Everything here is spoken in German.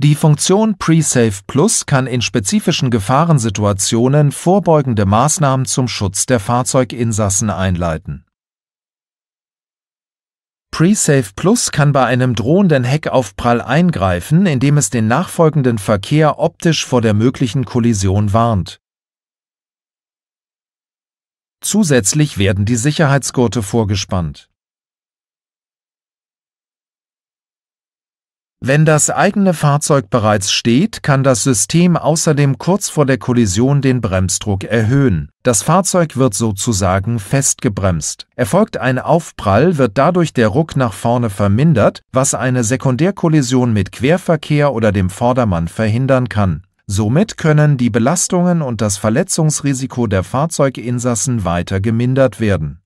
Die Funktion PreSafe Plus kann in spezifischen Gefahrensituationen vorbeugende Maßnahmen zum Schutz der Fahrzeuginsassen einleiten. PreSafe Plus kann bei einem drohenden Heckaufprall eingreifen, indem es den nachfolgenden Verkehr optisch vor der möglichen Kollision warnt. Zusätzlich werden die Sicherheitsgurte vorgespannt Wenn das eigene Fahrzeug bereits steht, kann das System außerdem kurz vor der Kollision den Bremsdruck erhöhen. Das Fahrzeug wird sozusagen festgebremst. Erfolgt ein Aufprall, wird dadurch der Ruck nach vorne vermindert, was eine Sekundärkollision mit Querverkehr oder dem Vordermann verhindern kann. Somit können die Belastungen und das Verletzungsrisiko der Fahrzeuginsassen weiter gemindert werden.